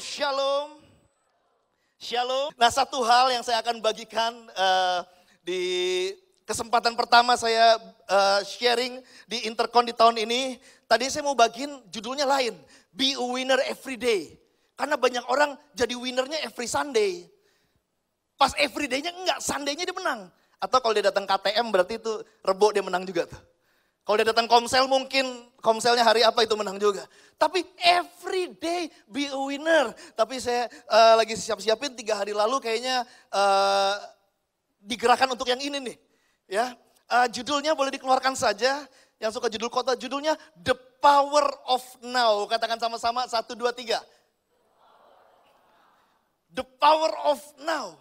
Shalom. Shalom. Nah, satu hal yang saya akan bagikan uh, di kesempatan pertama saya uh, sharing di Intercon di tahun ini. Tadi saya mau bagiin judulnya lain, Be a Winner Every Day. Karena banyak orang jadi winernya every Sunday. Pas every day-nya enggak, Sunday-nya dia menang. Atau kalau dia datang KTM berarti itu rebo dia menang juga tuh. Kalau dia datang komsel mungkin komselnya hari apa itu menang juga. Tapi every day be a winner. Tapi saya uh, lagi siap-siapin tiga hari lalu kayaknya uh, digerakkan untuk yang ini nih. Ya, uh, judulnya boleh dikeluarkan saja. Yang suka judul kota judulnya The Power of Now. Katakan sama-sama satu dua tiga. The Power of Now.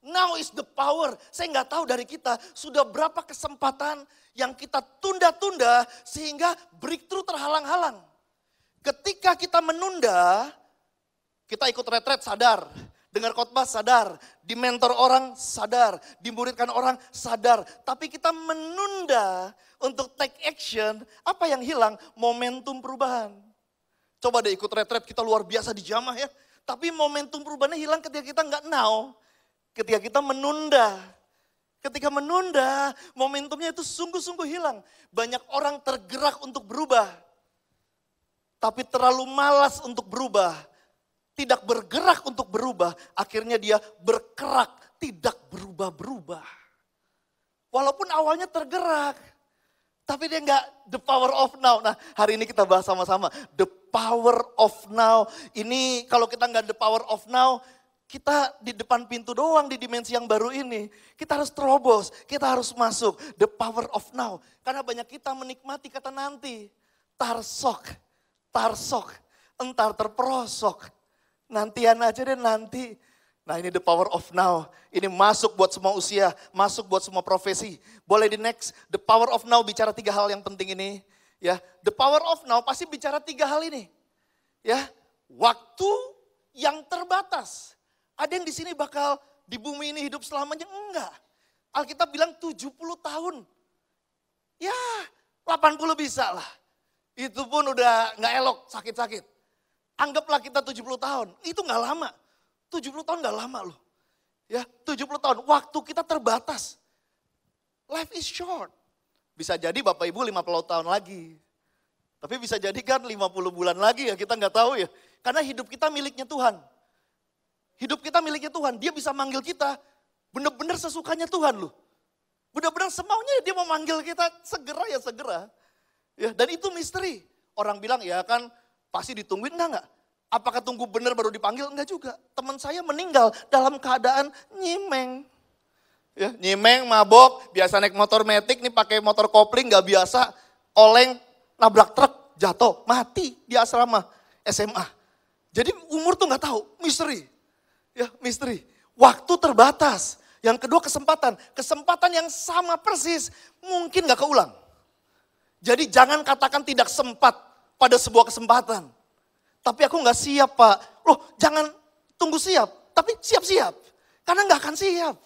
Now is the power. Saya nggak tahu dari kita sudah berapa kesempatan yang kita tunda-tunda sehingga breakthrough terhalang-halang. Ketika kita menunda, kita ikut retret sadar, dengar khotbah sadar, dimentor orang sadar, dimuridkan orang sadar, tapi kita menunda untuk take action, apa yang hilang? Momentum perubahan. Coba deh ikut retret kita luar biasa di jamah ya, tapi momentum perubahannya hilang ketika kita nggak now. Ketika kita menunda, ketika menunda, momentumnya itu sungguh-sungguh hilang. Banyak orang tergerak untuk berubah, tapi terlalu malas untuk berubah. Tidak bergerak untuk berubah, akhirnya dia berkerak, tidak berubah-berubah. Walaupun awalnya tergerak, tapi dia nggak the power of now. Nah hari ini kita bahas sama-sama the power of now. Ini kalau kita nggak the power of now, kita di depan pintu doang di dimensi yang baru ini. Kita harus terobos, kita harus masuk. The power of now. Karena banyak kita menikmati kata nanti. Tarsok, tarsok, entar terperosok. Nantian aja deh nanti. Nah ini the power of now. Ini masuk buat semua usia, masuk buat semua profesi. Boleh di next, the power of now bicara tiga hal yang penting ini. Ya, the power of now pasti bicara tiga hal ini. Ya, waktu yang terbatas ada yang di sini bakal di bumi ini hidup selamanya? Enggak. Alkitab bilang 70 tahun. Ya, 80 bisa lah. Itu pun udah nggak elok, sakit-sakit. Anggaplah kita 70 tahun, itu nggak lama. 70 tahun nggak lama loh. Ya, 70 tahun, waktu kita terbatas. Life is short. Bisa jadi Bapak Ibu 50 tahun lagi. Tapi bisa jadi kan 50 bulan lagi ya, kita nggak tahu ya. Karena hidup kita miliknya Tuhan. Hidup kita miliknya Tuhan, dia bisa manggil kita. benar-benar sesukanya Tuhan loh. Benar-benar semaunya dia mau manggil kita segera ya segera. Ya, dan itu misteri. Orang bilang ya kan pasti ditungguin enggak enggak. Apakah tunggu benar baru dipanggil? Enggak juga. Teman saya meninggal dalam keadaan nyimeng. Ya, nyimeng, mabok, biasa naik motor metik, nih pakai motor kopling, enggak biasa. Oleng, nabrak truk, jatuh, mati di asrama SMA. Jadi umur tuh enggak tahu, misteri. Ya, misteri. Waktu terbatas. Yang kedua kesempatan. Kesempatan yang sama persis mungkin gak keulang. Jadi jangan katakan tidak sempat pada sebuah kesempatan. Tapi aku gak siap pak. Loh jangan tunggu siap. Tapi siap-siap. Karena gak akan siap.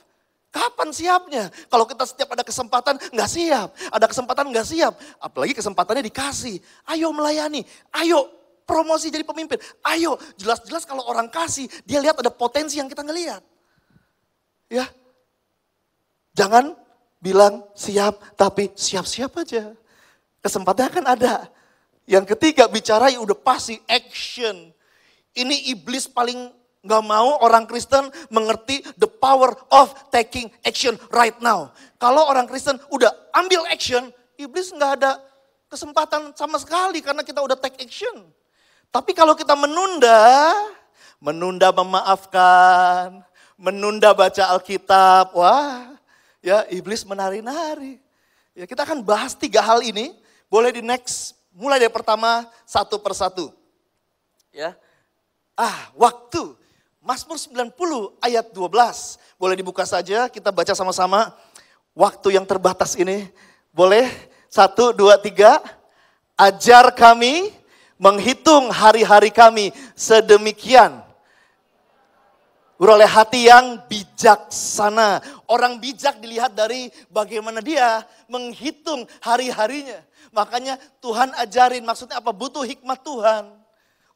Kapan siapnya? Kalau kita setiap ada kesempatan gak siap, ada kesempatan gak siap, apalagi kesempatannya dikasih. Ayo melayani, ayo promosi jadi pemimpin. Ayo, jelas-jelas kalau orang kasih, dia lihat ada potensi yang kita ngelihat. Ya. Jangan bilang siap, tapi siap-siap aja. Kesempatan kan ada. Yang ketiga, bicara ya udah pasti action. Ini iblis paling Gak mau orang Kristen mengerti the power of taking action right now. Kalau orang Kristen udah ambil action, iblis gak ada kesempatan sama sekali karena kita udah take action. Tapi kalau kita menunda, menunda memaafkan, menunda baca Alkitab, wah, ya iblis menari-nari. Ya, kita akan bahas tiga hal ini, boleh di next, mulai dari pertama satu persatu. Ya. Ah, waktu. Mazmur 90 ayat 12. Boleh dibuka saja, kita baca sama-sama. Waktu yang terbatas ini. Boleh? Satu, dua, tiga. Ajar kami menghitung hari-hari kami sedemikian. Beroleh hati yang bijaksana. Orang bijak dilihat dari bagaimana dia menghitung hari-harinya. Makanya Tuhan ajarin, maksudnya apa? Butuh hikmat Tuhan.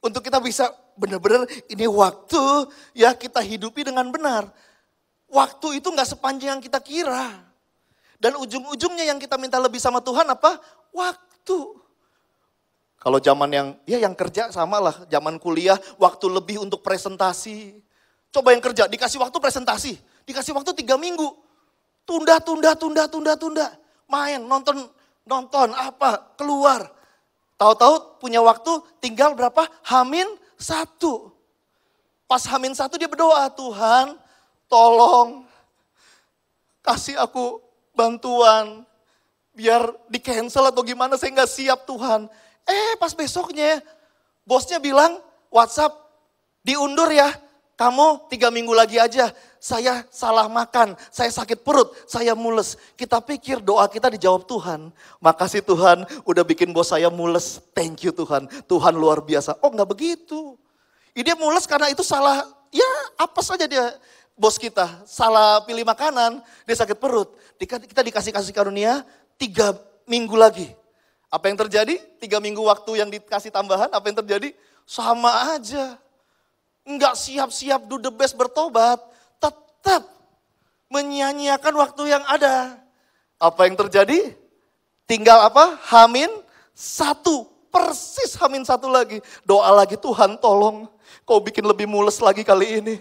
Untuk kita bisa benar-benar ini waktu ya kita hidupi dengan benar. Waktu itu nggak sepanjang yang kita kira. Dan ujung-ujungnya yang kita minta lebih sama Tuhan apa? Waktu. Kalau zaman yang, ya yang kerja sama lah, zaman kuliah, waktu lebih untuk presentasi. Coba yang kerja, dikasih waktu presentasi, dikasih waktu tiga minggu. Tunda, tunda, tunda, tunda, tunda. Main, nonton, nonton, apa, keluar. Tahu-tahu punya waktu tinggal berapa? Hamin satu. Pas hamin satu dia berdoa, Tuhan tolong kasih aku bantuan. Biar di cancel atau gimana, saya nggak siap Tuhan Eh pas besoknya bosnya bilang WhatsApp diundur ya. Kamu tiga minggu lagi aja. Saya salah makan, saya sakit perut, saya mules. Kita pikir doa kita dijawab Tuhan. Makasih Tuhan udah bikin bos saya mules. Thank you Tuhan. Tuhan luar biasa. Oh nggak begitu. Dia mules karena itu salah, ya apa saja dia bos kita. Salah pilih makanan, dia sakit perut. Kita dikasih kasih karunia tiga minggu lagi. Apa yang terjadi? Tiga minggu waktu yang dikasih tambahan, apa yang terjadi? Sama aja. Enggak siap-siap do the best bertobat, tetap menyanyiakan waktu yang ada. Apa yang terjadi? Tinggal apa? Hamin satu, persis hamin satu lagi. Doa lagi Tuhan tolong, kau bikin lebih mules lagi kali ini.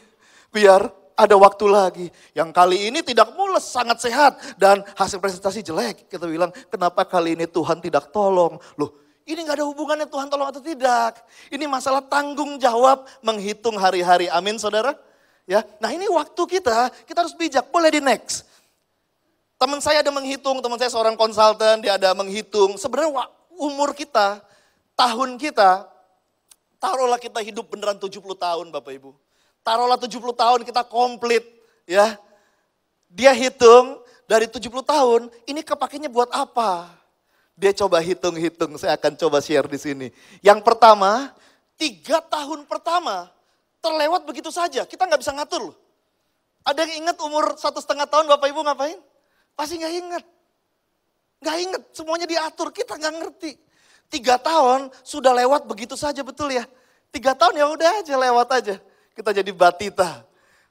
Biar ada waktu lagi. Yang kali ini tidak mules, sangat sehat. Dan hasil presentasi jelek. Kita bilang, kenapa kali ini Tuhan tidak tolong? Loh, ini gak ada hubungannya Tuhan tolong atau tidak. Ini masalah tanggung jawab menghitung hari-hari. Amin saudara? Ya, Nah ini waktu kita, kita harus bijak. Boleh di next. Teman saya ada menghitung, teman saya seorang konsultan, dia ada menghitung. Sebenarnya umur kita, tahun kita, taruhlah kita hidup beneran 70 tahun Bapak Ibu taruhlah 70 tahun kita komplit ya. Dia hitung dari 70 tahun ini kepakainya buat apa? Dia coba hitung-hitung, saya akan coba share di sini. Yang pertama, tiga tahun pertama terlewat begitu saja, kita nggak bisa ngatur loh. Ada yang ingat umur satu setengah tahun Bapak Ibu ngapain? Pasti nggak ingat. Nggak ingat, semuanya diatur, kita nggak ngerti. Tiga tahun sudah lewat begitu saja betul ya. Tiga tahun ya udah aja lewat aja. Kita jadi batita.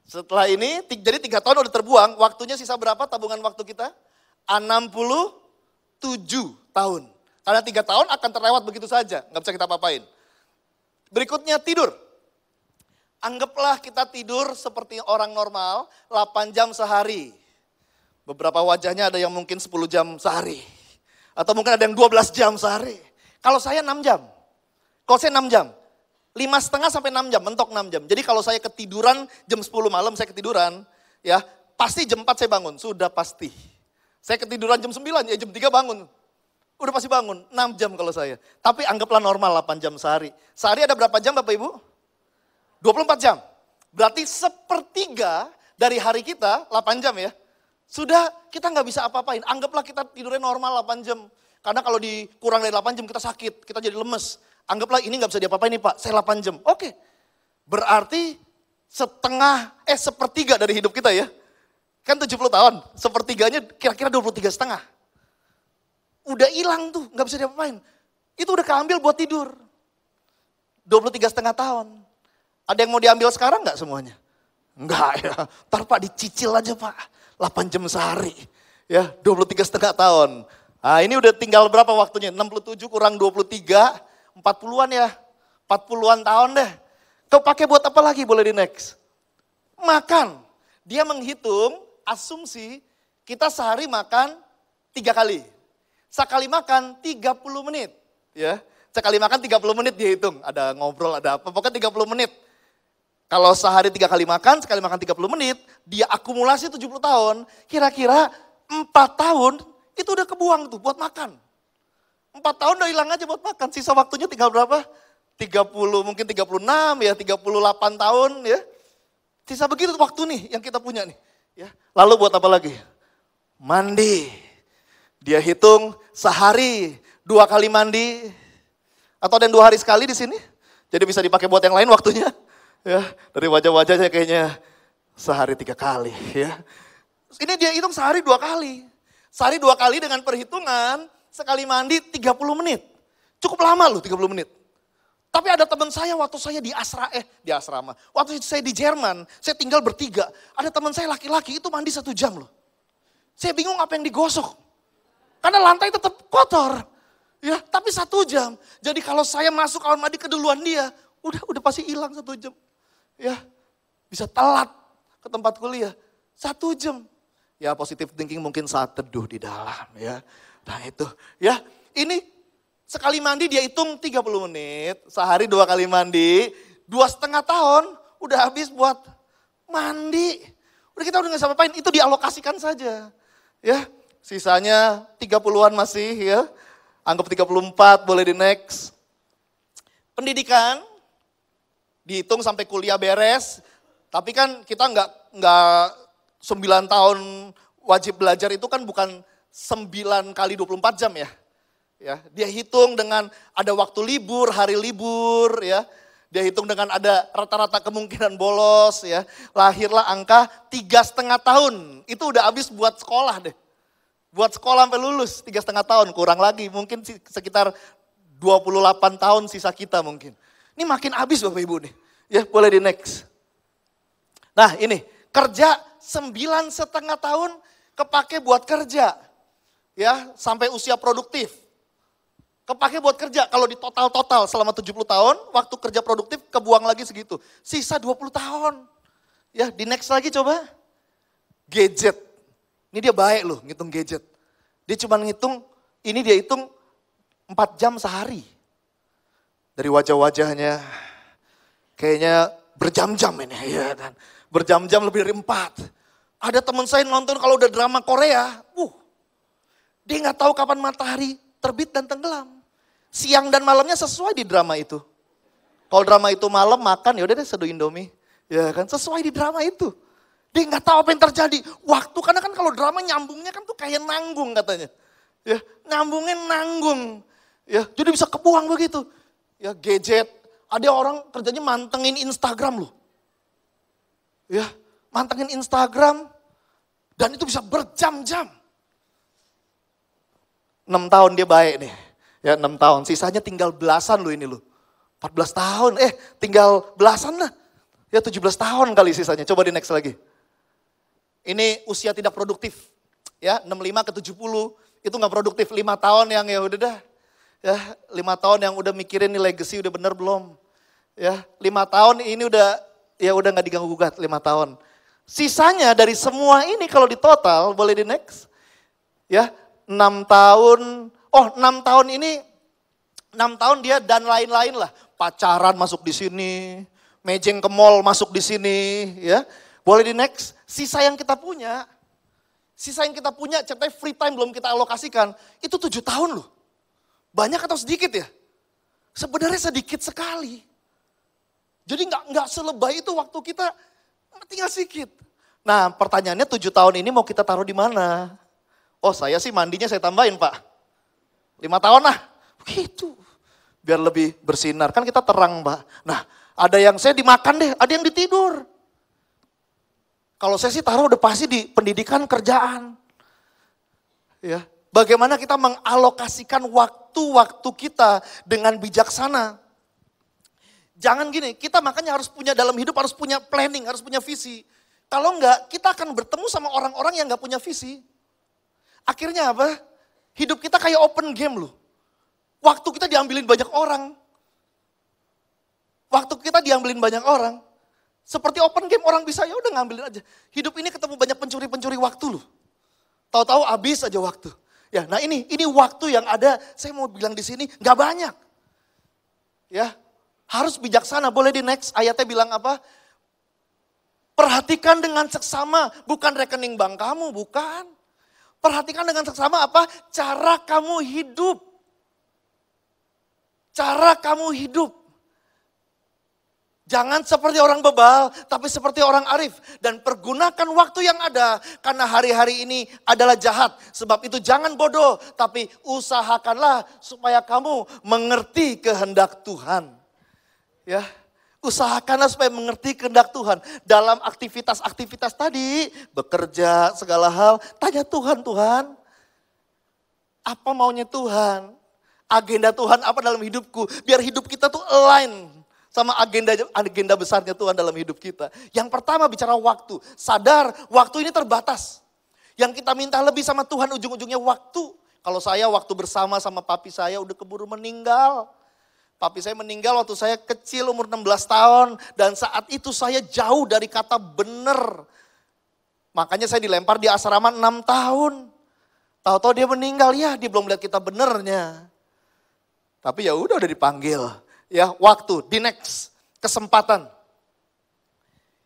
Setelah ini, jadi tiga tahun udah terbuang, waktunya sisa berapa tabungan waktu kita? 67 tahun. Karena tiga tahun akan terlewat begitu saja, nggak bisa kita papain. Berikutnya tidur. Anggaplah kita tidur seperti orang normal 8 jam sehari. Beberapa wajahnya ada yang mungkin 10 jam sehari. Atau mungkin ada yang 12 jam sehari. Kalau saya 6 jam. Kalau saya 6 jam lima setengah sampai enam jam, mentok enam jam. Jadi kalau saya ketiduran jam 10 malam saya ketiduran, ya pasti jam 4 saya bangun, sudah pasti. Saya ketiduran jam 9, ya jam 3 bangun. Udah pasti bangun, 6 jam kalau saya. Tapi anggaplah normal 8 jam sehari. Sehari ada berapa jam Bapak Ibu? 24 jam. Berarti sepertiga dari hari kita, 8 jam ya. Sudah kita nggak bisa apa-apain. Anggaplah kita tidurnya normal 8 jam. Karena kalau dikurang dari 8 jam kita sakit, kita jadi lemes. Anggaplah ini nggak bisa diapa-apain nih Pak, saya 8 jam. Oke, berarti setengah, eh sepertiga dari hidup kita ya. Kan 70 tahun, sepertiganya kira-kira 23 setengah. Udah hilang tuh, nggak bisa diapa-apain. Itu udah keambil buat tidur. 23 setengah tahun. Ada yang mau diambil sekarang nggak semuanya? Enggak ya, ntar Pak dicicil aja Pak. 8 jam sehari, ya 23 setengah tahun. Nah ini udah tinggal berapa waktunya? 67 kurang 23, empat an ya, empat puluhan tahun deh. Kau pakai buat apa lagi boleh di next? Makan. Dia menghitung asumsi kita sehari makan tiga kali. Sekali makan 30 menit. ya Sekali makan 30 menit dia hitung. Ada ngobrol, ada apa, pokoknya 30 menit. Kalau sehari tiga kali makan, sekali makan 30 menit, dia akumulasi 70 tahun, kira-kira 4 tahun itu udah kebuang tuh buat makan. Empat tahun udah hilang aja buat makan. Sisa waktunya tinggal berapa? 30, mungkin 36 ya, 38 tahun ya. Sisa begitu waktu nih yang kita punya nih. Ya. Lalu buat apa lagi? Mandi. Dia hitung sehari dua kali mandi. Atau ada yang dua hari sekali di sini. Jadi bisa dipakai buat yang lain waktunya. Ya, dari wajah-wajahnya kayaknya sehari tiga kali ya. Ini dia hitung sehari dua kali. Sehari dua kali dengan perhitungan sekali mandi 30 menit. Cukup lama loh 30 menit. Tapi ada teman saya waktu saya di asra eh di asrama, waktu saya di Jerman, saya tinggal bertiga. Ada teman saya laki-laki itu mandi satu jam loh. Saya bingung apa yang digosok. Karena lantai tetap kotor. Ya, tapi satu jam. Jadi kalau saya masuk kamar mandi keduluan dia, udah udah pasti hilang satu jam. Ya, bisa telat ke tempat kuliah. Satu jam. Ya positive thinking mungkin saat teduh di dalam ya. Nah itu ya ini sekali mandi dia hitung 30 menit, sehari dua kali mandi, dua setengah tahun udah habis buat mandi. Udah kita udah gak bisa apain, itu dialokasikan saja. Ya, sisanya 30-an masih ya, anggap 34 boleh di next. Pendidikan, dihitung sampai kuliah beres, tapi kan kita nggak nggak 9 tahun wajib belajar itu kan bukan 9 kali 24 jam ya. Ya, dia hitung dengan ada waktu libur, hari libur ya. Dia hitung dengan ada rata-rata kemungkinan bolos ya. Lahirlah angka tiga setengah tahun. Itu udah habis buat sekolah deh. Buat sekolah sampai lulus tiga setengah tahun, kurang lagi. Mungkin sekitar 28 tahun sisa kita mungkin. Ini makin habis Bapak Ibu nih. Ya boleh di next. Nah ini kerja sembilan setengah tahun kepake buat kerja ya sampai usia produktif. Kepake buat kerja kalau di total-total selama 70 tahun, waktu kerja produktif kebuang lagi segitu. Sisa 20 tahun. Ya, di next lagi coba. Gadget. Ini dia baik loh ngitung gadget. Dia cuma ngitung, ini dia hitung 4 jam sehari. Dari wajah-wajahnya, kayaknya berjam-jam ini. Ya kan? Berjam-jam lebih dari 4. Ada teman saya nonton kalau udah drama Korea, uh, dia nggak tahu kapan matahari terbit dan tenggelam. Siang dan malamnya sesuai di drama itu. Kalau drama itu malam makan, yaudah deh seduh Indomie. Ya kan, sesuai di drama itu. Dia nggak tahu apa yang terjadi. Waktu, karena kan kalau drama nyambungnya kan tuh kayak nanggung katanya. Ya, nyambungnya nanggung. Ya, jadi bisa kebuang begitu. Ya, gadget. Ada orang kerjanya mantengin Instagram loh. Ya, mantengin Instagram. Dan itu bisa berjam-jam. 6 tahun dia baik nih. Ya 6 tahun, sisanya tinggal belasan lu ini lu. 14 tahun, eh tinggal belasan lah. Ya 17 tahun kali sisanya, coba di next lagi. Ini usia tidak produktif. Ya 65 ke 70 itu nggak produktif. 5 tahun yang ya udah dah. Ya 5 tahun yang udah mikirin nih legacy udah bener belum. Ya 5 tahun ini udah ya udah nggak diganggu gugat 5 tahun. Sisanya dari semua ini kalau di total boleh di next. Ya enam tahun, oh enam tahun ini, enam tahun dia dan lain-lain lah. Pacaran masuk di sini, mejeng ke mall masuk di sini, ya. Boleh di next, sisa yang kita punya, sisa yang kita punya, ceritanya free time belum kita alokasikan, itu tujuh tahun loh. Banyak atau sedikit ya? Sebenarnya sedikit sekali. Jadi nggak nggak selebay itu waktu kita tinggal sedikit. Nah pertanyaannya tujuh tahun ini mau kita taruh di mana? Oh saya sih mandinya saya tambahin pak. Lima tahun lah. Begitu. Biar lebih bersinar. Kan kita terang pak. Nah ada yang saya dimakan deh, ada yang ditidur. Kalau saya sih taruh udah pasti di pendidikan kerjaan. Ya, Bagaimana kita mengalokasikan waktu-waktu kita dengan bijaksana. Jangan gini, kita makanya harus punya dalam hidup harus punya planning, harus punya visi. Kalau enggak, kita akan bertemu sama orang-orang yang enggak punya visi. Akhirnya apa? Hidup kita kayak open game loh. Waktu kita diambilin banyak orang. Waktu kita diambilin banyak orang. Seperti open game orang bisa ya udah ngambilin aja. Hidup ini ketemu banyak pencuri-pencuri waktu loh. Tahu-tahu habis aja waktu. Ya, nah ini ini waktu yang ada. Saya mau bilang di sini nggak banyak. Ya, harus bijaksana. Boleh di next ayatnya bilang apa? Perhatikan dengan seksama, bukan rekening bank kamu, bukan. Perhatikan dengan seksama apa? Cara kamu hidup. Cara kamu hidup. Jangan seperti orang bebal, tapi seperti orang arif. Dan pergunakan waktu yang ada, karena hari-hari ini adalah jahat. Sebab itu jangan bodoh, tapi usahakanlah supaya kamu mengerti kehendak Tuhan. Ya. Usahakanlah supaya mengerti kehendak Tuhan. Dalam aktivitas-aktivitas tadi, bekerja, segala hal, tanya Tuhan, Tuhan, apa maunya Tuhan? Agenda Tuhan apa dalam hidupku? Biar hidup kita tuh align sama agenda agenda besarnya Tuhan dalam hidup kita. Yang pertama bicara waktu. Sadar waktu ini terbatas. Yang kita minta lebih sama Tuhan ujung-ujungnya waktu. Kalau saya waktu bersama sama papi saya udah keburu meninggal. Papi saya meninggal waktu saya kecil umur 16 tahun dan saat itu saya jauh dari kata benar. Makanya saya dilempar di asrama 6 tahun. Tahu-tahu dia meninggal ya, dia belum lihat kita benernya. Tapi ya udah udah dipanggil. Ya, waktu, di next, kesempatan.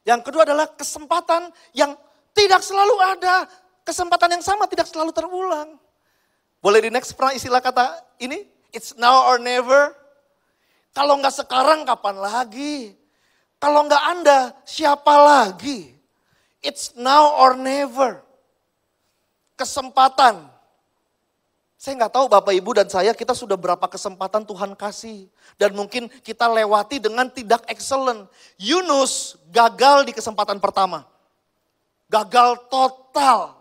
Yang kedua adalah kesempatan yang tidak selalu ada. Kesempatan yang sama tidak selalu terulang. Boleh di next pernah istilah kata ini? It's now or never. Kalau nggak sekarang kapan lagi? Kalau nggak Anda, siapa lagi? It's now or never. Kesempatan. Saya nggak tahu Bapak Ibu dan saya kita sudah berapa kesempatan Tuhan kasih. Dan mungkin kita lewati dengan tidak excellent. Yunus gagal di kesempatan pertama. Gagal total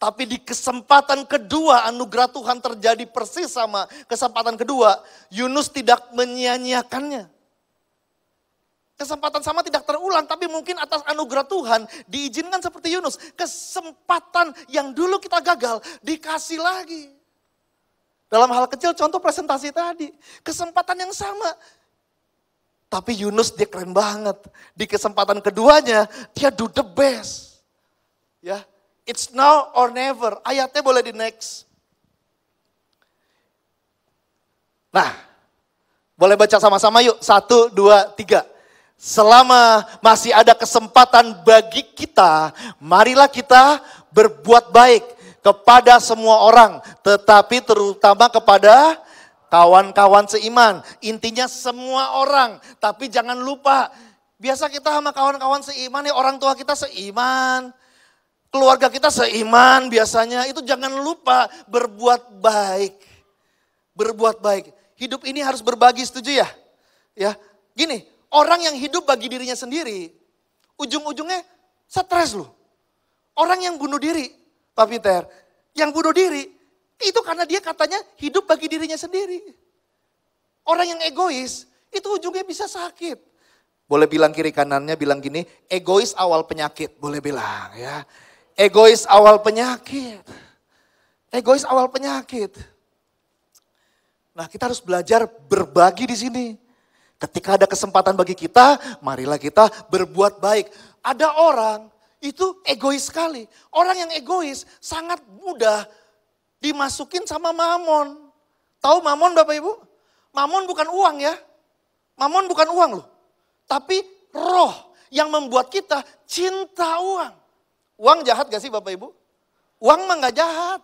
tapi di kesempatan kedua anugerah Tuhan terjadi persis sama kesempatan kedua. Yunus tidak menyia-nyiakannya. Kesempatan sama tidak terulang, tapi mungkin atas anugerah Tuhan diizinkan seperti Yunus. Kesempatan yang dulu kita gagal dikasih lagi. Dalam hal kecil contoh presentasi tadi. Kesempatan yang sama. Tapi Yunus dia keren banget. Di kesempatan keduanya dia do the best. Ya, It's now or never. Ayatnya boleh di next. Nah, boleh baca sama-sama yuk. Satu, dua, tiga. Selama masih ada kesempatan bagi kita, marilah kita berbuat baik kepada semua orang. Tetapi terutama kepada kawan-kawan seiman. Intinya semua orang. Tapi jangan lupa, biasa kita sama kawan-kawan seiman ya orang tua kita seiman keluarga kita seiman biasanya, itu jangan lupa berbuat baik. Berbuat baik. Hidup ini harus berbagi, setuju ya? Ya, gini, orang yang hidup bagi dirinya sendiri, ujung-ujungnya stres loh. Orang yang bunuh diri, Pak Peter, yang bunuh diri, itu karena dia katanya hidup bagi dirinya sendiri. Orang yang egois, itu ujungnya bisa sakit. Boleh bilang kiri kanannya, bilang gini, egois awal penyakit, boleh bilang ya. Egois awal penyakit. Egois awal penyakit. Nah, kita harus belajar berbagi di sini. Ketika ada kesempatan bagi kita, marilah kita berbuat baik. Ada orang itu egois sekali. Orang yang egois sangat mudah dimasukin sama mamon. Tahu mamon Bapak Ibu? Mamon bukan uang ya. Mamon bukan uang loh. Tapi roh yang membuat kita cinta uang. Uang jahat gak sih Bapak Ibu? Uang mah gak jahat.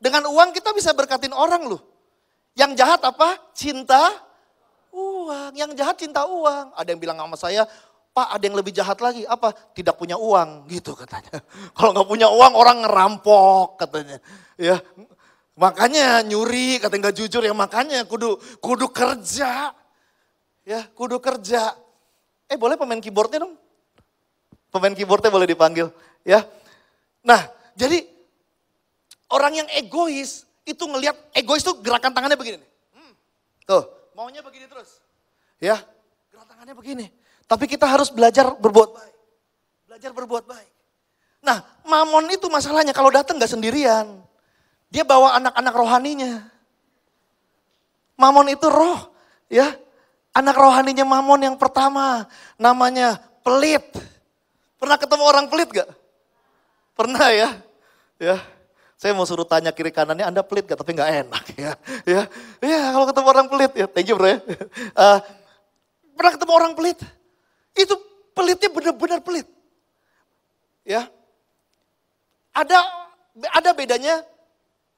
Dengan uang kita bisa berkatin orang loh. Yang jahat apa? Cinta uang. Yang jahat cinta uang. Ada yang bilang sama saya, Pak ada yang lebih jahat lagi. Apa? Tidak punya uang gitu katanya. Kalau gak punya uang orang ngerampok katanya. Ya Makanya nyuri, katanya gak jujur ya makanya kudu kudu kerja. Ya, kudu kerja. Eh boleh pemain keyboardnya dong? Pemain keyboardnya boleh dipanggil. Ya. Nah, jadi orang yang egois itu ngelihat egois itu gerakan tangannya begini Hmm. Tuh, maunya begini terus. Ya. Gerakan tangannya begini. Tapi kita harus belajar berbuat baik. Belajar berbuat baik. Nah, mamon itu masalahnya kalau datang nggak sendirian. Dia bawa anak-anak rohaninya. Mamon itu roh, ya. Anak rohaninya Mamon yang pertama namanya pelit. Pernah ketemu orang pelit gak? Pernah ya? Ya. Saya mau suruh tanya kiri kanannya, Anda pelit gak? Tapi gak enak ya. Ya, ya kalau ketemu orang pelit, ya thank you bro ya. Uh, pernah ketemu orang pelit? Itu pelitnya benar-benar pelit. Ya. Ada ada bedanya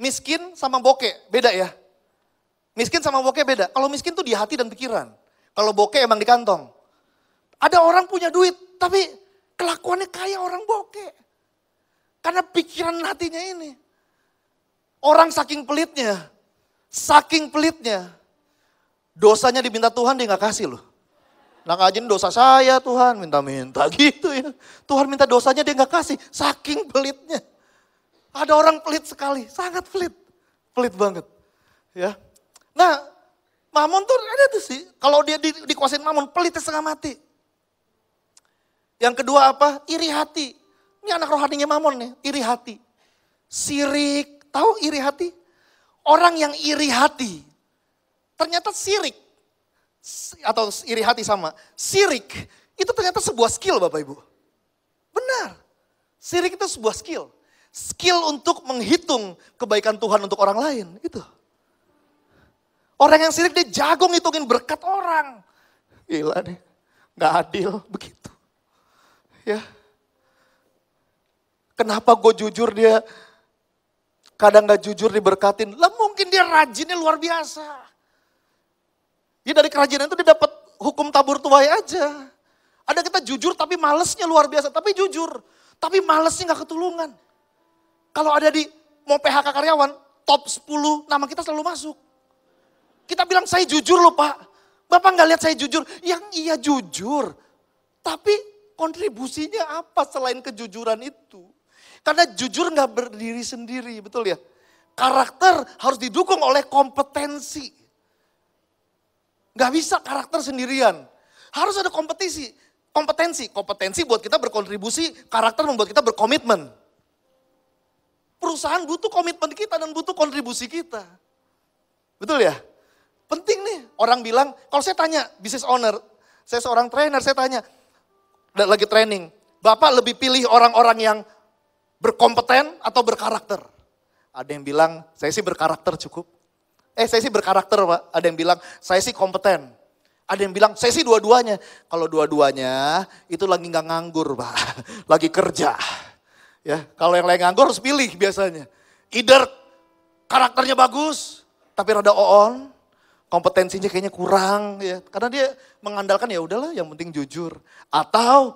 miskin sama boke beda ya. Miskin sama boke beda. Kalau miskin tuh di hati dan pikiran. Kalau boke emang di kantong. Ada orang punya duit, tapi kelakuannya kayak orang bokeh. Karena pikiran hatinya ini. Orang saking pelitnya, saking pelitnya, dosanya diminta Tuhan dia nggak kasih loh. Nah ngajin dosa saya Tuhan, minta-minta gitu ya. Tuhan minta dosanya dia nggak kasih, saking pelitnya. Ada orang pelit sekali, sangat pelit. Pelit banget. ya. Nah, Mamun tuh ada tuh sih. Kalau dia di, dikuasain Mamun, pelitnya setengah mati. Yang kedua apa? Iri hati. Ini anak rohaninya mamon nih, iri hati. Sirik, tahu iri hati? Orang yang iri hati, ternyata sirik. Atau iri hati sama, sirik itu ternyata sebuah skill Bapak Ibu. Benar, sirik itu sebuah skill. Skill untuk menghitung kebaikan Tuhan untuk orang lain, itu. Orang yang sirik dia jago ngitungin berkat orang. Gila nih gak adil begitu. Ya, Kenapa gue jujur dia kadang gak jujur diberkatin. Lah mungkin dia rajinnya luar biasa. Dia ya dari kerajinan itu dia dapat hukum tabur tuai aja. Ada kita jujur tapi malesnya luar biasa. Tapi jujur, tapi malesnya gak ketulungan. Kalau ada di mau PHK karyawan, top 10 nama kita selalu masuk. Kita bilang saya jujur loh pak. Bapak nggak lihat saya jujur. Yang iya jujur. Tapi kontribusinya apa selain kejujuran itu? Karena jujur nggak berdiri sendiri, betul ya? Karakter harus didukung oleh kompetensi. Nggak bisa karakter sendirian. Harus ada kompetisi. Kompetensi, kompetensi buat kita berkontribusi, karakter membuat kita berkomitmen. Perusahaan butuh komitmen kita dan butuh kontribusi kita. Betul ya? Penting nih, orang bilang, kalau saya tanya business owner, saya seorang trainer, saya tanya, lagi training, Bapak lebih pilih orang-orang yang berkompeten atau berkarakter? Ada yang bilang, saya sih berkarakter cukup. Eh, saya sih berkarakter, Pak. Ada yang bilang, saya sih kompeten. Ada yang bilang, saya sih dua-duanya. Kalau dua-duanya, itu lagi nggak nganggur, Pak. Lagi kerja. Ya, kalau yang lain nganggur harus pilih biasanya. Either karakternya bagus, tapi rada on, kompetensinya kayaknya kurang ya. Karena dia mengandalkan ya udahlah yang penting jujur. Atau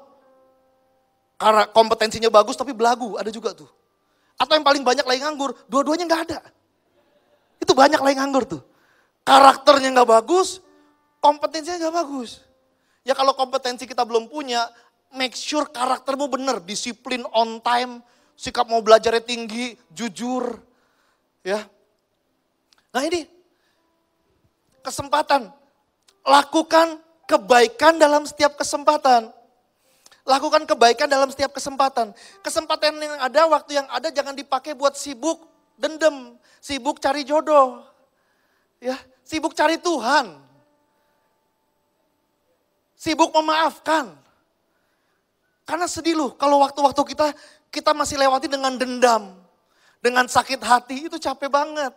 karena kompetensinya bagus tapi belagu, ada juga tuh. Atau yang paling banyak lagi nganggur, dua-duanya nggak ada. Itu banyak lagi nganggur tuh. Karakternya nggak bagus, kompetensinya nggak bagus. Ya kalau kompetensi kita belum punya, make sure karaktermu benar, disiplin on time, sikap mau belajarnya tinggi, jujur. Ya. Nah ini kesempatan. Lakukan kebaikan dalam setiap kesempatan. Lakukan kebaikan dalam setiap kesempatan. Kesempatan yang ada, waktu yang ada jangan dipakai buat sibuk dendam, sibuk cari jodoh. Ya, sibuk cari Tuhan. Sibuk memaafkan. Karena sedih loh kalau waktu-waktu kita kita masih lewati dengan dendam, dengan sakit hati itu capek banget.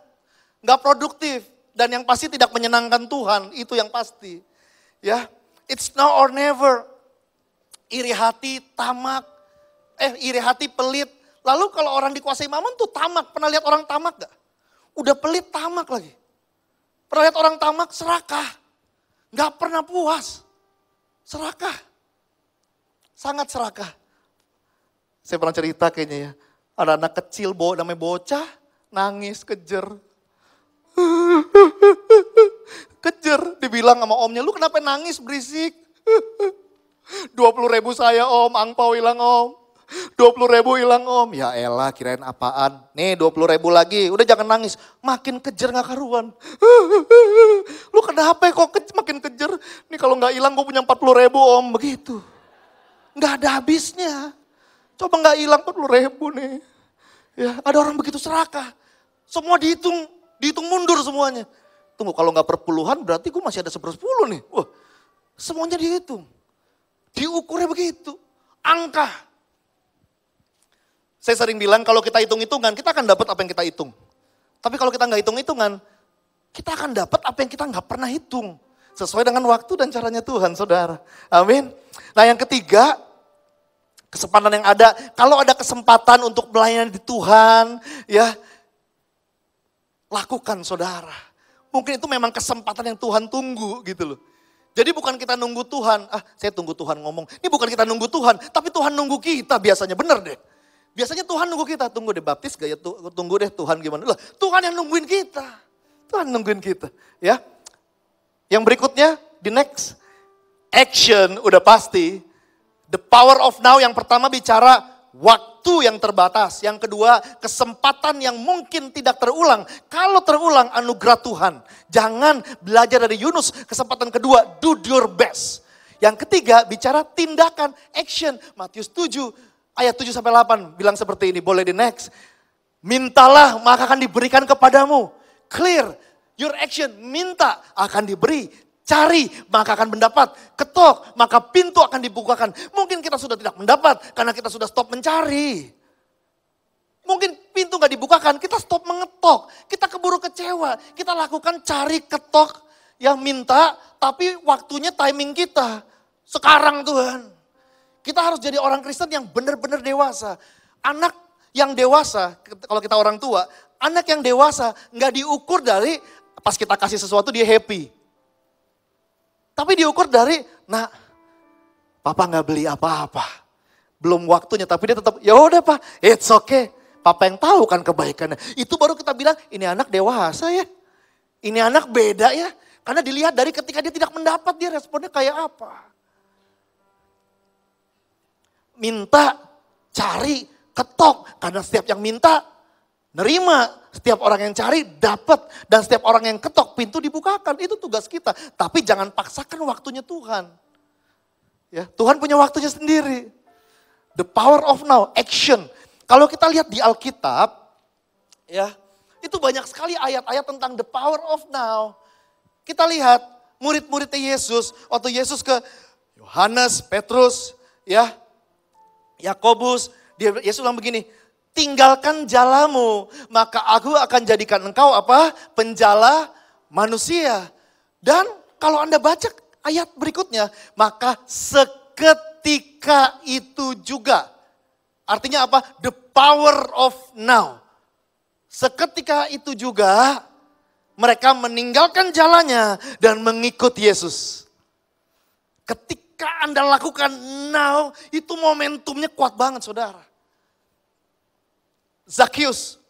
Gak produktif dan yang pasti tidak menyenangkan Tuhan, itu yang pasti. Ya, it's now or never iri hati, tamak, eh iri hati pelit. Lalu kalau orang dikuasai mamon tuh tamak, pernah lihat orang tamak gak? Udah pelit tamak lagi. Pernah lihat orang tamak serakah. Gak pernah puas. Serakah. Sangat serakah. Saya pernah cerita kayaknya ya. Ada anak kecil bo, namanya bocah nangis kejer. Kejer dibilang sama omnya, lu kenapa nangis berisik? 20 ribu saya om, angpau hilang om. 20 ribu hilang om. Ya elah kirain apaan. Nih 20 ribu lagi, udah jangan nangis. Makin kejer gak karuan. Lu kenapa ya kok ke makin kejer? Nih kalau gak hilang gue punya 40 ribu om, begitu. Gak ada habisnya. Coba gak hilang 40 ribu nih. Ya, ada orang begitu serakah. Semua dihitung, dihitung mundur semuanya. Tunggu kalau nggak perpuluhan berarti gue masih ada seper sepuluh nih. Wah, semuanya dihitung. Diukurnya begitu, angka. Saya sering bilang kalau kita hitung-hitungan, kita akan dapat apa yang kita hitung. Tapi kalau kita nggak hitung-hitungan, kita akan dapat apa yang kita nggak pernah hitung. Sesuai dengan waktu dan caranya Tuhan, saudara. Amin. Nah yang ketiga, kesempatan yang ada. Kalau ada kesempatan untuk melayani di Tuhan, ya lakukan saudara. Mungkin itu memang kesempatan yang Tuhan tunggu gitu loh. Jadi bukan kita nunggu Tuhan, ah saya tunggu Tuhan ngomong. Ini bukan kita nunggu Tuhan, tapi Tuhan nunggu kita biasanya, bener deh. Biasanya Tuhan nunggu kita, tunggu deh baptis gak ya, tunggu deh Tuhan gimana. Loh, Tuhan yang nungguin kita, Tuhan nungguin kita. ya. Yang berikutnya, the next, action udah pasti. The power of now yang pertama bicara waktu waktu yang terbatas. Yang kedua, kesempatan yang mungkin tidak terulang. Kalau terulang, anugerah Tuhan. Jangan belajar dari Yunus. Kesempatan kedua, do your best. Yang ketiga, bicara tindakan, action. Matius 7, ayat 7 8 bilang seperti ini. Boleh di next. Mintalah maka akan diberikan kepadamu. Clear, your action, minta akan diberi Cari, maka akan mendapat. Ketok, maka pintu akan dibukakan. Mungkin kita sudah tidak mendapat karena kita sudah stop mencari. Mungkin pintu nggak dibukakan, kita stop mengetok. Kita keburu kecewa. Kita lakukan cari ketok yang minta, tapi waktunya timing kita. Sekarang Tuhan. Kita harus jadi orang Kristen yang benar-benar dewasa. Anak yang dewasa, kalau kita orang tua, anak yang dewasa nggak diukur dari pas kita kasih sesuatu dia happy. Tapi diukur dari, nak, papa nggak beli apa-apa. Belum waktunya, tapi dia tetap, ya udah pak, it's okay. Papa yang tahu kan kebaikannya. Itu baru kita bilang, ini anak dewasa ya. Ini anak beda ya. Karena dilihat dari ketika dia tidak mendapat, dia responnya kayak apa. Minta, cari, ketok. Karena setiap yang minta, nerima, setiap orang yang cari dapat dan setiap orang yang ketok pintu dibukakan. Itu tugas kita. Tapi jangan paksakan waktunya Tuhan. Ya, Tuhan punya waktunya sendiri. The power of now, action. Kalau kita lihat di Alkitab, ya, itu banyak sekali ayat-ayat tentang the power of now. Kita lihat murid-muridnya Yesus, waktu Yesus ke Yohanes, Petrus, ya, Yakobus, Yesus bilang begini, tinggalkan jalamu, maka aku akan jadikan engkau apa? Penjala manusia. Dan kalau Anda baca ayat berikutnya, maka seketika itu juga. Artinya apa? The power of now. Seketika itu juga mereka meninggalkan jalannya dan mengikuti Yesus. Ketika Anda lakukan now, itu momentumnya kuat banget saudara. Zakius.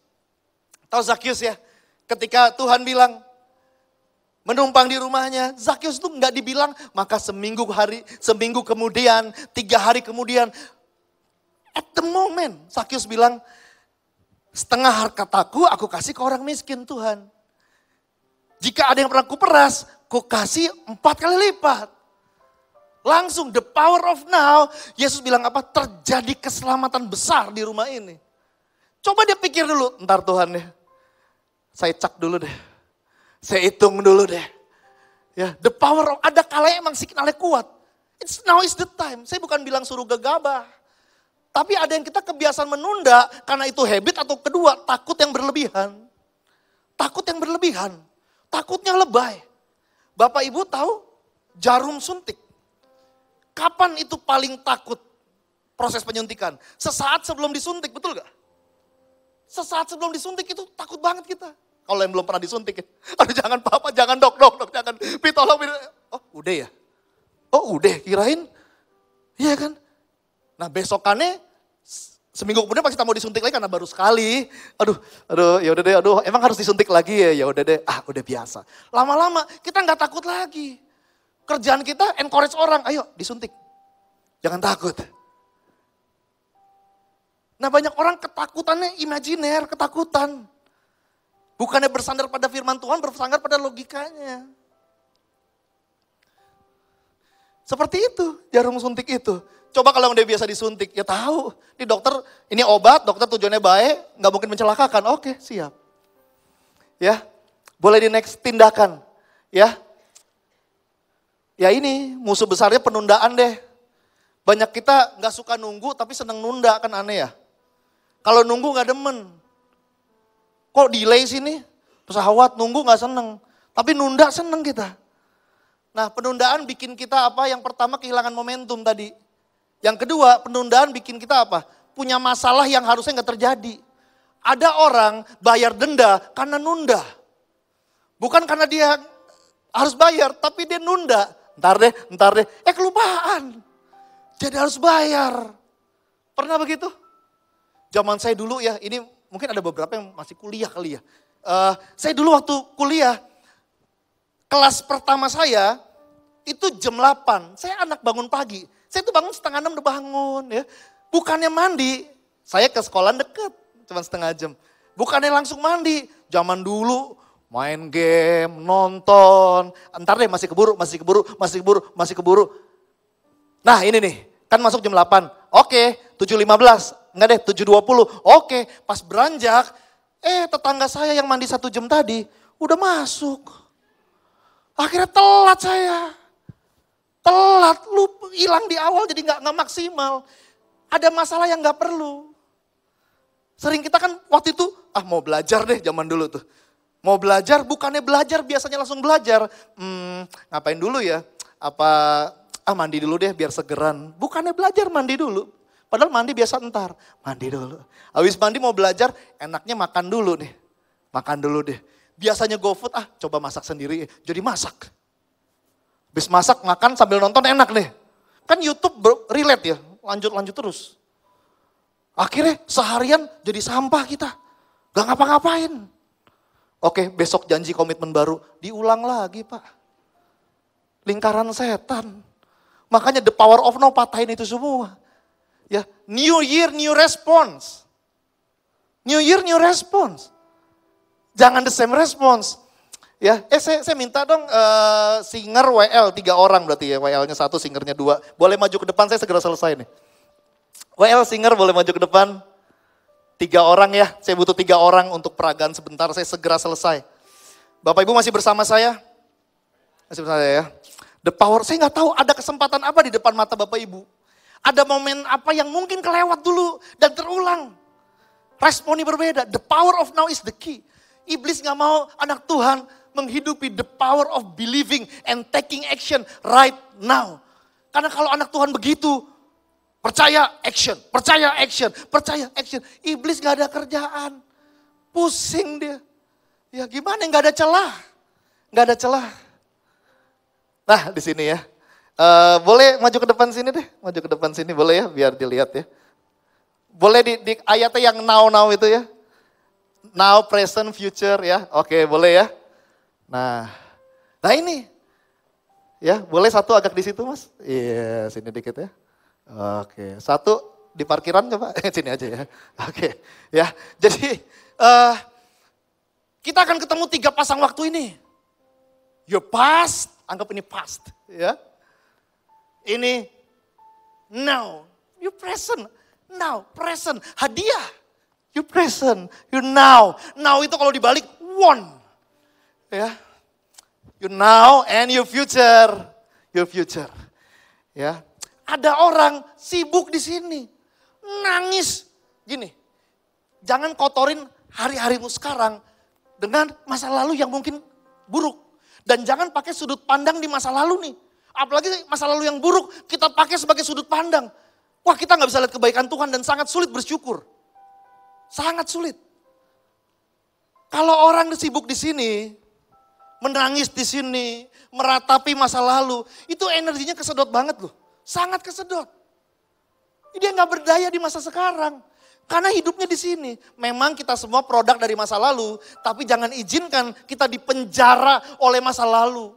Tahu Zakius ya? Ketika Tuhan bilang, menumpang di rumahnya. Zakius itu nggak dibilang, maka seminggu hari, seminggu kemudian, tiga hari kemudian. At the moment, Zakius bilang, setengah harkataku aku kasih ke orang miskin Tuhan. Jika ada yang pernah kuperas, ku kasih empat kali lipat. Langsung the power of now, Yesus bilang apa? Terjadi keselamatan besar di rumah ini. Coba dia pikir dulu, ntar Tuhan ya, Saya cek dulu deh. Saya hitung dulu deh. Ya, the power of, ada kalanya emang signalnya kuat. It's now is the time. Saya bukan bilang suruh gegabah. Tapi ada yang kita kebiasaan menunda karena itu habit atau kedua takut yang berlebihan. Takut yang berlebihan. Takutnya lebay. Bapak Ibu tahu jarum suntik. Kapan itu paling takut proses penyuntikan? Sesaat sebelum disuntik, betul gak? Sesaat sebelum disuntik itu takut banget kita. Kalau yang belum pernah disuntik ya. Aduh jangan papa, jangan dok, dok, dok, jangan. Pi tolong, Oh udah ya? Oh udah, kirain. Iya kan? Nah besokannya seminggu kemudian pasti mau disuntik lagi karena baru sekali. Aduh, aduh, ya udah deh, aduh, emang harus disuntik lagi ya, ya udah deh, ah udah biasa. Lama-lama kita nggak takut lagi. Kerjaan kita encourage orang, ayo disuntik. Jangan takut. Nah banyak orang ketakutannya imajiner, ketakutan. Bukannya bersandar pada firman Tuhan, bersandar pada logikanya. Seperti itu jarum suntik itu. Coba kalau dia udah biasa disuntik, ya tahu. Ini dokter, ini obat, dokter tujuannya baik, nggak mungkin mencelakakan. Oke, siap. Ya, boleh di next tindakan. Ya, ya ini musuh besarnya penundaan deh. Banyak kita nggak suka nunggu tapi seneng nunda kan aneh ya. Kalau nunggu nggak demen. Kok delay sini? Pesawat nunggu nggak seneng. Tapi nunda seneng kita. Nah penundaan bikin kita apa? Yang pertama kehilangan momentum tadi. Yang kedua penundaan bikin kita apa? Punya masalah yang harusnya nggak terjadi. Ada orang bayar denda karena nunda. Bukan karena dia harus bayar, tapi dia nunda. Ntar deh, ntar deh. Eh kelupaan. Jadi harus bayar. Pernah begitu? zaman saya dulu ya, ini mungkin ada beberapa yang masih kuliah kali ya. Uh, saya dulu waktu kuliah, kelas pertama saya itu jam 8. Saya anak bangun pagi. Saya itu bangun setengah enam udah bangun ya. Bukannya mandi, saya ke sekolah deket, cuma setengah jam. Bukannya langsung mandi, zaman dulu main game, nonton. Ntar deh masih keburu, masih keburu, masih keburu, masih keburu. Nah ini nih, kan masuk jam 8. Oke, 7.15. Enggak deh, 7.20. Oke, pas beranjak, eh tetangga saya yang mandi satu jam tadi, udah masuk. Akhirnya telat saya. Telat, lu hilang di awal jadi nggak nggak maksimal. Ada masalah yang nggak perlu. Sering kita kan waktu itu, ah mau belajar deh zaman dulu tuh. Mau belajar, bukannya belajar, biasanya langsung belajar. Hmm, ngapain dulu ya? Apa, ah mandi dulu deh biar segeran. Bukannya belajar, mandi dulu. Padahal mandi biasa entar. Mandi dulu. Habis mandi mau belajar, enaknya makan dulu nih. Makan dulu deh. Biasanya GoFood, ah coba masak sendiri. Jadi masak. Habis masak, makan sambil nonton enak nih. Kan Youtube bro, relate ya, lanjut-lanjut terus. Akhirnya seharian jadi sampah kita. Gak ngapa-ngapain. Oke, besok janji komitmen baru. Diulang lagi pak. Lingkaran setan. Makanya the power of no patahin itu semua. Ya, new year, new response. New year, new response. Jangan the same response. Ya, eh saya, saya minta dong uh, singer WL tiga orang berarti ya WL-nya satu, singernya dua. Boleh maju ke depan, saya segera selesai nih. WL singer boleh maju ke depan. Tiga orang ya, saya butuh tiga orang untuk peragaan sebentar, saya segera selesai. Bapak Ibu masih bersama saya? Masih bersama saya ya. The power, saya nggak tahu ada kesempatan apa di depan mata Bapak Ibu. Ada momen apa yang mungkin kelewat dulu dan terulang. Responnya berbeda. The power of now is the key. Iblis gak mau anak Tuhan menghidupi the power of believing and taking action right now. Karena kalau anak Tuhan begitu, percaya action, percaya action, percaya action. Iblis gak ada kerjaan. Pusing dia. Ya gimana gak ada celah. Gak ada celah. Nah di sini ya. Eh, boleh maju ke depan sini deh, maju ke depan sini boleh ya, biar dilihat ya. Boleh di, di ayatnya yang now now itu ya, now present future ya, oke boleh ya. Nah, nah ini ya boleh satu agak di situ mas, iya yeah, sini dikit ya. Oke, satu di parkiran coba eh, sini aja ya. Oke, ya jadi uh, kita akan ketemu tiga pasang waktu ini. Your past, anggap ini past, ya. Ini now, you present. Now, present. Hadiah. You present, you now. Now itu kalau dibalik one Ya. You now and your future. Your future. Ya. Ada orang sibuk di sini. Nangis gini. Jangan kotorin hari-harimu sekarang dengan masa lalu yang mungkin buruk dan jangan pakai sudut pandang di masa lalu nih apalagi masa lalu yang buruk kita pakai sebagai sudut pandang. Wah kita nggak bisa lihat kebaikan Tuhan dan sangat sulit bersyukur. Sangat sulit. Kalau orang sibuk di sini, menangis di sini, meratapi masa lalu, itu energinya kesedot banget loh. Sangat kesedot. Dia nggak berdaya di masa sekarang. Karena hidupnya di sini. Memang kita semua produk dari masa lalu, tapi jangan izinkan kita dipenjara oleh masa lalu.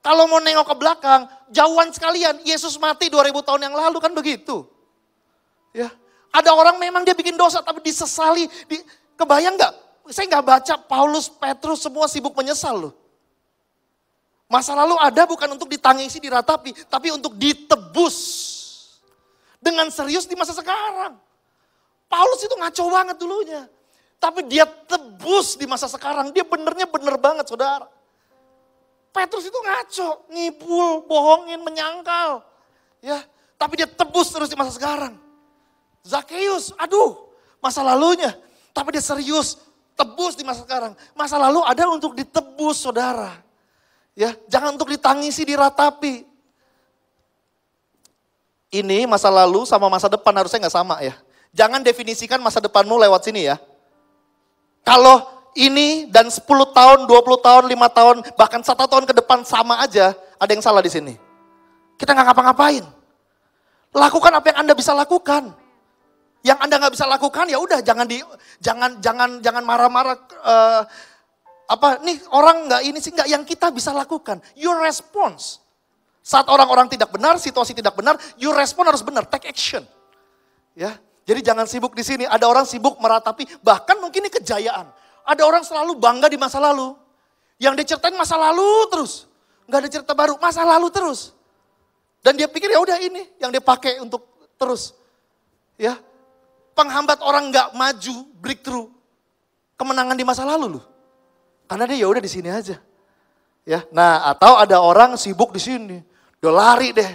Kalau mau nengok ke belakang, jauhan sekalian. Yesus mati 2000 tahun yang lalu kan begitu. Ya, ada orang memang dia bikin dosa tapi disesali. Di, kebayang nggak? Saya nggak baca Paulus, Petrus semua sibuk menyesal loh. Masa lalu ada bukan untuk ditangisi, diratapi, tapi untuk ditebus. Dengan serius di masa sekarang. Paulus itu ngaco banget dulunya. Tapi dia tebus di masa sekarang. Dia benernya bener banget saudara. Petrus itu ngaco, ngibul, bohongin, menyangkal. Ya, tapi dia tebus terus di masa sekarang. Zakheus, aduh, masa lalunya, tapi dia serius tebus di masa sekarang. Masa lalu ada untuk ditebus, Saudara. Ya, jangan untuk ditangisi, diratapi. Ini masa lalu sama masa depan harusnya nggak sama ya. Jangan definisikan masa depanmu lewat sini ya. Kalau ini dan 10 tahun, 20 tahun, 5 tahun, bahkan satu tahun ke depan sama aja, ada yang salah di sini. Kita nggak ngapa-ngapain. Lakukan apa yang Anda bisa lakukan. Yang Anda nggak bisa lakukan ya udah jangan di jangan jangan jangan marah-marah uh, apa nih orang nggak ini sih nggak yang kita bisa lakukan. Your response. Saat orang-orang tidak benar, situasi tidak benar, your response harus benar, take action. Ya, jadi jangan sibuk di sini. Ada orang sibuk meratapi, bahkan mungkin ini kejayaan. Ada orang selalu bangga di masa lalu. Yang dia ceritain masa lalu terus. Nggak ada cerita baru, masa lalu terus. Dan dia pikir ya udah ini yang dia pakai untuk terus. Ya, penghambat orang nggak maju breakthrough kemenangan di masa lalu loh. Karena dia ya udah di sini aja. Ya, nah atau ada orang sibuk di sini, dia lari deh,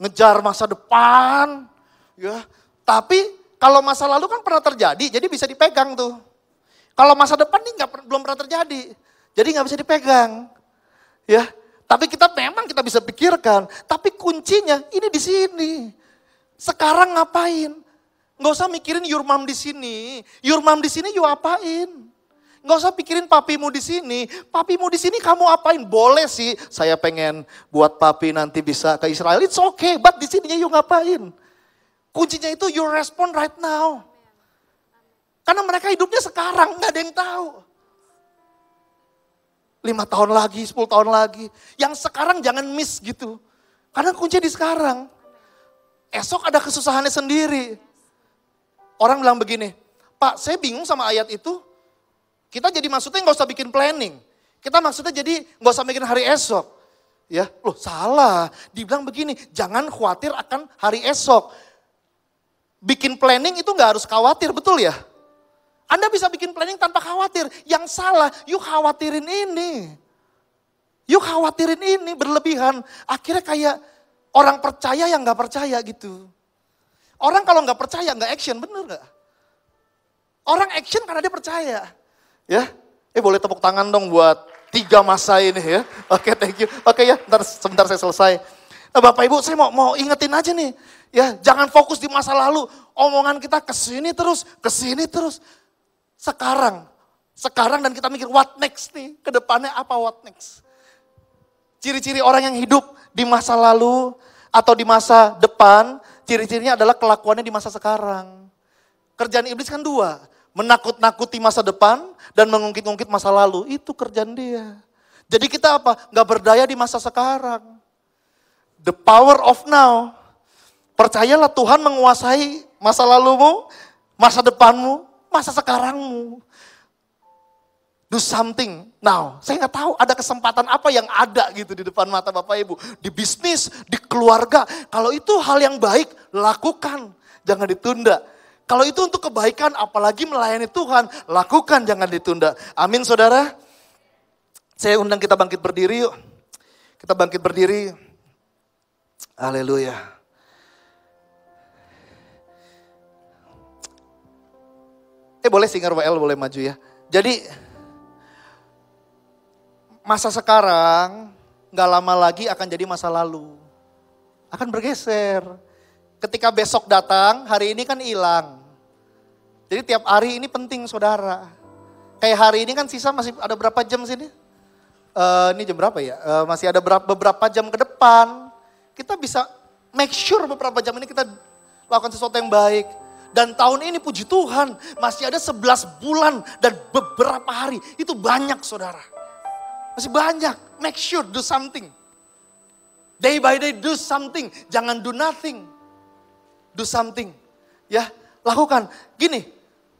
ngejar masa depan, ya. Tapi kalau masa lalu kan pernah terjadi, jadi bisa dipegang tuh. Kalau masa depan ini gak, belum pernah terjadi, jadi nggak bisa dipegang, ya. Tapi kita memang kita bisa pikirkan, tapi kuncinya ini di sini. Sekarang ngapain? Nggak usah mikirin your mom di sini, your mom di sini you apain? Nggak usah pikirin papimu di sini. Papimu di sini kamu apain? Boleh sih. Saya pengen buat papi nanti bisa ke Israel. It's okay. But di sininya you ngapain? Kuncinya itu you respond right now. Karena mereka hidupnya sekarang, nggak ada yang tahu. Lima tahun lagi, sepuluh tahun lagi. Yang sekarang jangan miss gitu. Karena kunci di sekarang. Esok ada kesusahannya sendiri. Orang bilang begini, Pak saya bingung sama ayat itu. Kita jadi maksudnya nggak usah bikin planning. Kita maksudnya jadi nggak usah mikirin hari esok. Ya, loh salah. Dibilang begini, jangan khawatir akan hari esok. Bikin planning itu nggak harus khawatir, betul ya? Anda bisa bikin planning tanpa khawatir. Yang salah, yuk khawatirin ini. Yuk khawatirin ini berlebihan. Akhirnya kayak orang percaya yang gak percaya gitu. Orang kalau gak percaya gak action, bener gak? Orang action karena dia percaya. Ya, eh boleh tepuk tangan dong buat tiga masa ini ya. Oke, okay, thank you. Oke okay, ya, ntar sebentar saya selesai. Nah, Bapak Ibu, saya mau mau ingetin aja nih. Ya, jangan fokus di masa lalu. Omongan kita ke sini terus, ke sini terus sekarang. Sekarang dan kita mikir what next nih, kedepannya apa what next. Ciri-ciri orang yang hidup di masa lalu atau di masa depan, ciri-cirinya adalah kelakuannya di masa sekarang. Kerjaan iblis kan dua, menakut-nakuti masa depan dan mengungkit-ungkit masa lalu. Itu kerjaan dia. Jadi kita apa? Gak berdaya di masa sekarang. The power of now. Percayalah Tuhan menguasai masa lalumu, masa depanmu, masa sekarangmu. Do something now. Saya nggak tahu ada kesempatan apa yang ada gitu di depan mata Bapak Ibu. Di bisnis, di keluarga. Kalau itu hal yang baik, lakukan. Jangan ditunda. Kalau itu untuk kebaikan, apalagi melayani Tuhan, lakukan jangan ditunda. Amin saudara. Saya undang kita bangkit berdiri yuk. Kita bangkit berdiri. Haleluya. Eh boleh singer WL boleh maju ya. Jadi masa sekarang nggak lama lagi akan jadi masa lalu. Akan bergeser. Ketika besok datang, hari ini kan hilang. Jadi tiap hari ini penting saudara. Kayak hari ini kan sisa masih ada berapa jam sini? Uh, ini jam berapa ya? Uh, masih ada berapa, beberapa jam ke depan. Kita bisa make sure beberapa jam ini kita lakukan sesuatu yang baik dan tahun ini puji Tuhan masih ada 11 bulan dan beberapa hari. Itu banyak saudara. Masih banyak. Make sure do something. Day by day do something. Jangan do nothing. Do something. Ya, lakukan. Gini,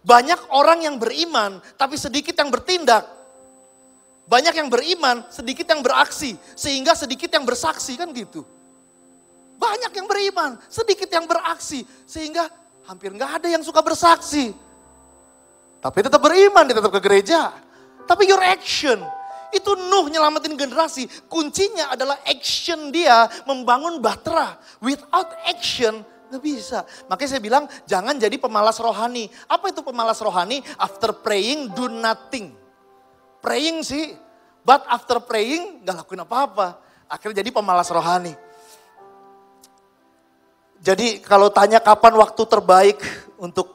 banyak orang yang beriman tapi sedikit yang bertindak. Banyak yang beriman, sedikit yang beraksi, sehingga sedikit yang bersaksi kan gitu. Banyak yang beriman, sedikit yang beraksi, sehingga Hampir nggak ada yang suka bersaksi. Tapi tetap beriman, dia tetap ke gereja. Tapi your action, itu Nuh nyelamatin generasi. Kuncinya adalah action dia membangun bahtera. Without action, Gak bisa. Makanya saya bilang jangan jadi pemalas rohani. Apa itu pemalas rohani? After praying do nothing. Praying sih, but after praying gak lakuin apa-apa. Akhirnya jadi pemalas rohani. Jadi kalau tanya kapan waktu terbaik untuk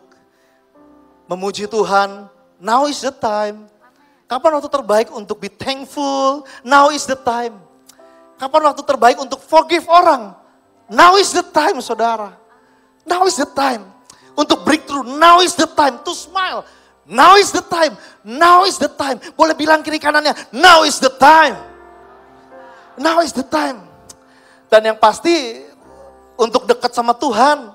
memuji Tuhan, now is the time. Kapan waktu terbaik untuk be thankful? Now is the time. Kapan waktu terbaik untuk forgive orang? Now is the time, saudara. Now is the time. Untuk breakthrough, now is the time. To smile, now is the time. Now is the time. Boleh bilang kiri kanannya, now is the time. Now is the time. Dan yang pasti untuk dekat sama Tuhan.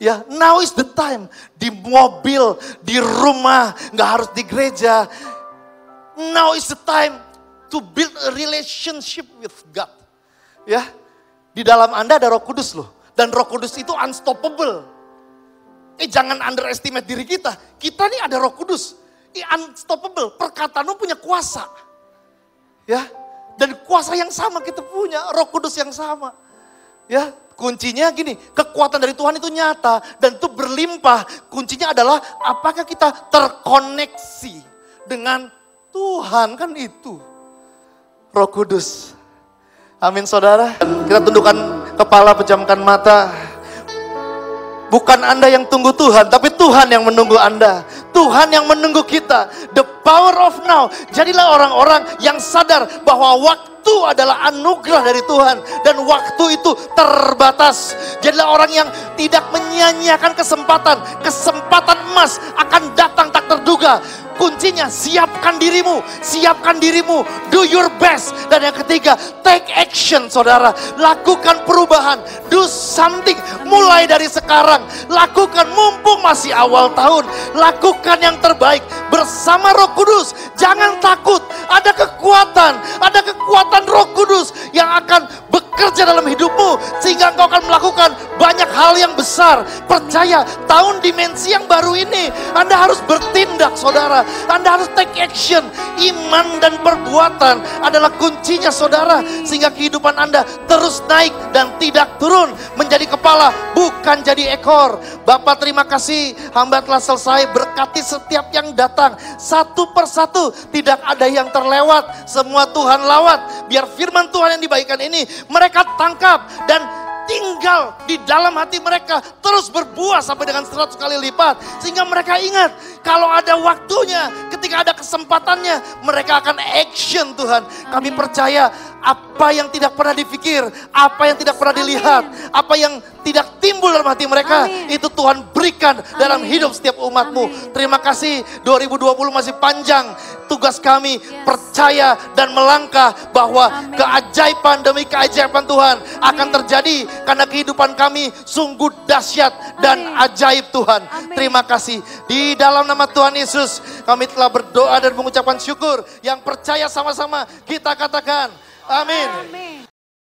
Ya, now is the time. Di mobil, di rumah, nggak harus di gereja. Now is the time to build a relationship with God. Ya, di dalam Anda ada Roh Kudus loh. Dan Roh Kudus itu unstoppable. Eh jangan underestimate diri kita. Kita nih ada Roh Kudus. eh, unstoppable. Perkataanmu punya kuasa. Ya, dan kuasa yang sama kita punya, Roh Kudus yang sama. Ya, Kuncinya gini, kekuatan dari Tuhan itu nyata dan itu berlimpah. Kuncinya adalah apakah kita terkoneksi dengan Tuhan kan itu. Roh Kudus. Amin saudara. Kita tundukkan kepala, pejamkan mata. Bukan Anda yang tunggu Tuhan, tapi Tuhan yang menunggu Anda. Tuhan yang menunggu kita. The power of now. Jadilah orang-orang yang sadar bahwa waktu adalah anugerah dari Tuhan. Dan waktu itu terbatas. Jadilah orang yang tidak menyanyiakan kesempatan. Kesempatan emas akan datang tak terduga. Kuncinya siapkan dirimu, siapkan dirimu, do your best. Dan yang ketiga, take action saudara. Lakukan perubahan, do something. Mulai dari sekarang, lakukan mumpung masih awal tahun. Lakukan lakukan yang terbaik bersama Roh Kudus. Jangan takut, ada kekuatan, ada kekuatan Roh Kudus yang akan bekerja dalam hidup hal yang besar. Percaya, tahun dimensi yang baru ini, Anda harus bertindak saudara. Anda harus take action. Iman dan perbuatan adalah kuncinya saudara. Sehingga kehidupan Anda terus naik dan tidak turun. Menjadi kepala, bukan jadi ekor. Bapak terima kasih, hamba telah selesai. Berkati setiap yang datang. Satu persatu, tidak ada yang terlewat. Semua Tuhan lawat. Biar firman Tuhan yang dibaikan ini mereka tangkap dan tinggal di dalam hati mereka terus berbuah sampai dengan seratus kali lipat sehingga mereka ingat kalau ada waktunya ketika ada kesempatannya mereka akan action Tuhan kami percaya apa yang tidak pernah dipikir, apa yang tidak pernah dilihat, apa yang tidak timbul dalam hati mereka, Amin. itu Tuhan berikan Amin. dalam hidup setiap umatmu. Amin. Terima kasih 2020 masih panjang. Tugas kami yes. percaya dan melangkah bahwa Amin. keajaiban demi keajaiban Tuhan Amin. akan terjadi karena kehidupan kami sungguh dahsyat dan Amin. ajaib Tuhan. Amin. Terima kasih. Di dalam nama Tuhan Yesus kami telah berdoa dan mengucapkan syukur. Yang percaya sama-sama kita katakan Amém. Amém.